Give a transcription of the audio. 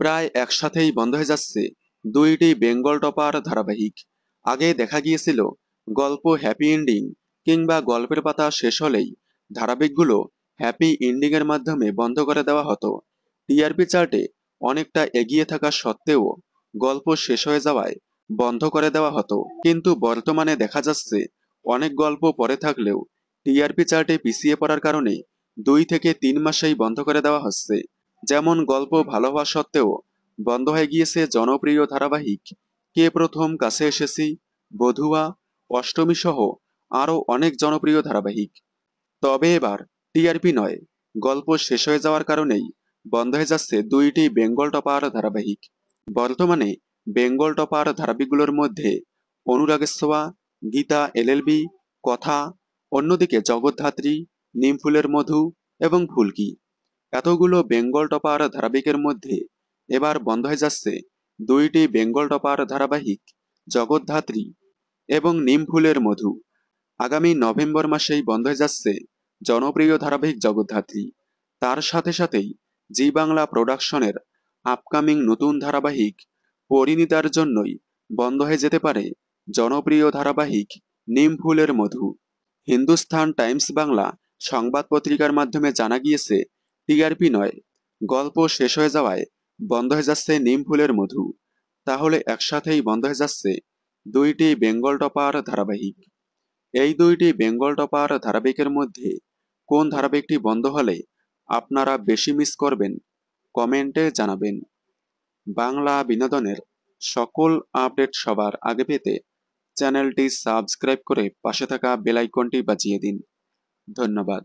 প্রায় একসাথেই বন্ধ হয়ে যাচ্ছে দুইটি বেঙ্গল টপার ধারাবাহিক আগে দেখা গিয়েছিল গল্প হ্যাপি এন্ডিং কিংবা গল্পের পাতা শেষ হলেই ধারাবাহিকগুলো হ্যাপি এর মাধ্যমে বন্ধ করে দেওয়া হতো টিআরপি চার্টে অনেকটা এগিয়ে থাকা সত্ত্বেও গল্প শেষ হয়ে যাওয়ায় বন্ধ করে দেওয়া হতো কিন্তু বর্তমানে দেখা যাচ্ছে অনেক গল্প পরে থাকলেও টিআরপি চার্টে পিছিয়ে পড়ার কারণে দুই থেকে তিন মাসেই বন্ধ করে দেওয়া হচ্ছে যেমন গল্প ভালো হওয়া সত্ত্বেও বন্ধ হয়ে গিয়েছে জনপ্রিয় ধারাবাহিক কে প্রথম কাছে এসেছি বধুয়া অষ্টমী সহ আরও অনেক জনপ্রিয় ধারাবাহিক তবে এবার টিআরপি নয় গল্প শেষ হয়ে যাওয়ার কারণেই বন্ধ হয়ে যাচ্ছে দুইটি বেঙ্গল টপার ধারাবাহিক বর্তমানে বেঙ্গল টপার ধারাবাহিকগুলোর মধ্যে অনুরাগেশোয়া গীতা এলএলবি কথা অন্যদিকে জগদ্ধাত্রী নিমফুলের মধু এবং ফুলকি এতগুলো বেঙ্গল টপার ধারাবাহিকের মধ্যে এবার বন্ধ হয়ে যাচ্ছে দুইটি বেঙ্গল টপার ধারাবাহিক জগৎধাত্রী এবং নিমফুলের মধু আগামী নভেম্বর মাসেই বন্ধ হয়ে যাচ্ছে জনপ্রিয় ধারাবাহিক জগদ্ধাত্রী তার সাথে সাথেই জি বাংলা প্রোডাকশনের আপকামিং নতুন ধারাবাহিক পরিণীতার জন্যই বন্ধ হয়ে যেতে পারে জনপ্রিয় ধারাবাহিক নিমফুলের মধু হিন্দুস্থান টাইমস বাংলা সংবাদ পত্রিকার মাধ্যমে জানা গিয়েছে টিআরপি নয় গল্প শেষ হয়ে যাওয়ায় বন্ধ হয়ে যাচ্ছে নিম ফুলের মধু তাহলে একসাথেই বন্ধ হয়ে যাচ্ছে দুইটি বেঙ্গল টপার ধারাবাহিক এই দুইটি বেঙ্গল টপার ধারাবাহিকের মধ্যে কোন ধারাবাহিকটি বন্ধ হলে আপনারা বেশি মিস করবেন কমেন্টে জানাবেন বাংলা বিনোদনের সকল আপডেট সবার আগে পেতে চ্যানেলটি সাবস্ক্রাইব করে পাশে থাকা বেলাইকনটি বাজিয়ে দিন ধন্যবাদ